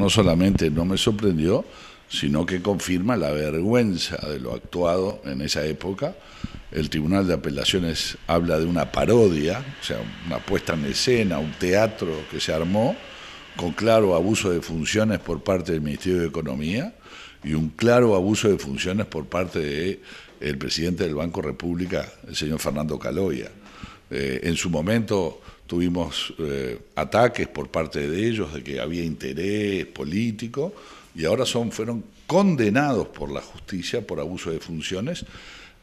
No solamente no me sorprendió, sino que confirma la vergüenza de lo actuado en esa época. El Tribunal de Apelaciones habla de una parodia, o sea, una puesta en escena, un teatro que se armó con claro abuso de funciones por parte del Ministerio de Economía y un claro abuso de funciones por parte del presidente del Banco República, el señor Fernando Caloya. Eh, en su momento tuvimos eh, ataques por parte de ellos de que había interés político y ahora son, fueron condenados por la justicia por abuso de funciones.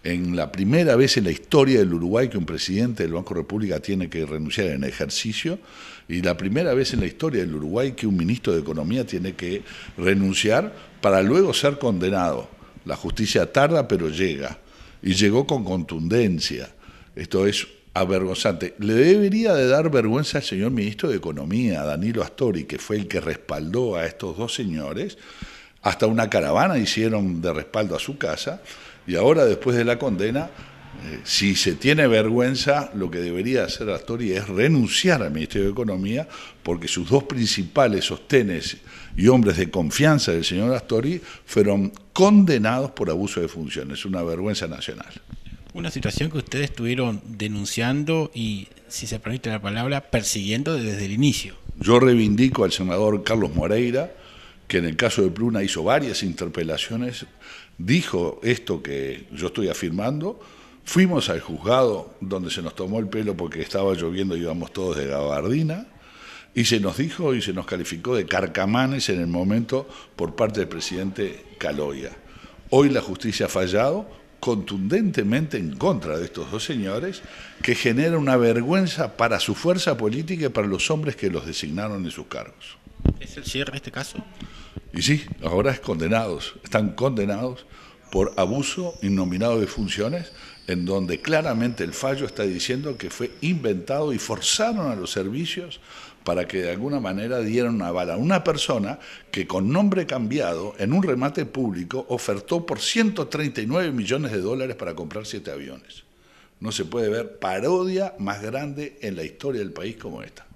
En la primera vez en la historia del Uruguay que un presidente del Banco República tiene que renunciar en ejercicio y la primera vez en la historia del Uruguay que un ministro de Economía tiene que renunciar para luego ser condenado. La justicia tarda pero llega y llegó con contundencia. Esto es avergonzante. Le debería de dar vergüenza al señor ministro de Economía, Danilo Astori, que fue el que respaldó a estos dos señores. Hasta una caravana hicieron de respaldo a su casa y ahora después de la condena, eh, si se tiene vergüenza, lo que debería hacer Astori es renunciar al Ministerio de Economía porque sus dos principales sostenes y hombres de confianza del señor Astori fueron condenados por abuso de funciones. Una vergüenza nacional una situación que ustedes estuvieron denunciando y, si se permite la palabra, persiguiendo desde el inicio. Yo reivindico al senador Carlos Moreira, que en el caso de Pluna hizo varias interpelaciones, dijo esto que yo estoy afirmando, fuimos al juzgado donde se nos tomó el pelo porque estaba lloviendo y íbamos todos de gabardina, y se nos dijo y se nos calificó de carcamanes en el momento por parte del presidente Caloya. Hoy la justicia ha fallado, contundentemente en contra de estos dos señores, que genera una vergüenza para su fuerza política y para los hombres que los designaron en sus cargos. ¿Es el cierre este caso? Y sí, ahora es condenados, están condenados por abuso innominado de funciones, en donde claramente el fallo está diciendo que fue inventado y forzaron a los servicios para que de alguna manera dieran una bala a una persona que con nombre cambiado en un remate público ofertó por 139 millones de dólares para comprar siete aviones. No se puede ver parodia más grande en la historia del país como esta.